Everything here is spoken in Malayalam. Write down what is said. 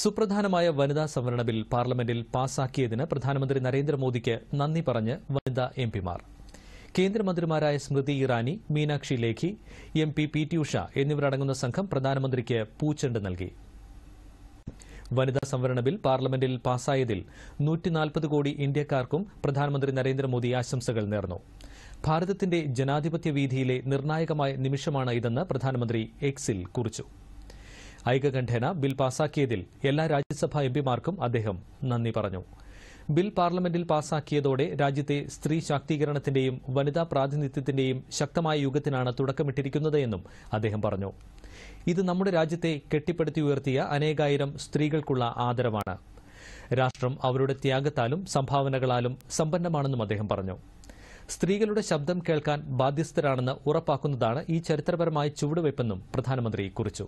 സുപ്രധാനമായ വനിതാ സംവരണ ബിൽ പാർലമെന്റിൽ പാസാക്കിയതിന് പ്രധാനമന്ത്രി നരേന്ദ്രമോദിക്ക് നന്ദി പറഞ്ഞ് വനിതാ എംപിമാർ കേന്ദ്രമന്ത്രിമാരായ Smriti Irani Meenakshi Lekhi M P P T Usha എന്നിവരടങ്ങുന്ന സംഘം പ്രധാനമന്ത്രിക്ക് പൂച്ചെണ്ട് നൽകി വനിതാ സംവരണ ബിൽ പാർലമെന്റിൽ പാസായതിൽ നൂറ്റിനാൽപ്പത് കോടി ഇന്ത്യക്കാർക്കും പ്രധാനമന്ത്രി നരേന്ദ്രമോദി ആശംസകൾ നേർന്നു ഭാരതത്തിന്റെ ജനാധിപത്യ വീതിയിലെ നിർണായകമായ നിമിഷമാണ് ഇതെന്ന് പ്രധാനമന്ത്രി എക്സിൽ കുറിച്ചു ഐകകണ്ഠേന ബിൽ പാസാക്കിയതിൽ എല്ലാ രാജ്യസഭാ എംപിമാർക്കും അദ്ദേഹം നന്ദി പറഞ്ഞു ബിൽ പാർലമെന്റിൽ പാസാക്കിയതോടെ രാജ്യത്തെ സ്ത്രീ ശാക്തീകരണത്തിന്റെയും വനിതാ പ്രാതിനിധ്യത്തിന്റെയും ശക്തമായ യുഗത്തിനാണ് തുടക്കമിട്ടിരിക്കുന്നതെന്നും അദ്ദേഹം പറഞ്ഞു ഇത് നമ്മുടെ രാജ്യത്തെ ഉയർത്തിയ അനേകായിരം സ്ത്രീകൾക്കുള്ള ആദരവാണ് രാഷ്ട്രം അവരുടെ ത്യാഗത്താലും സംഭാവനകളാലും സമ്പന്നമാണെന്നും അദ്ദേഹം പറഞ്ഞു സ്ത്രീകളുടെ ശബ്ദം കേൾക്കാൻ ബാധ്യസ്ഥരാണെന്ന് ഉറപ്പാക്കുന്നതാണ് ഈ ചരിത്രപരമായ ചുവടുവയ്പെന്നും പ്രധാനമന്ത്രി കുറിച്ചു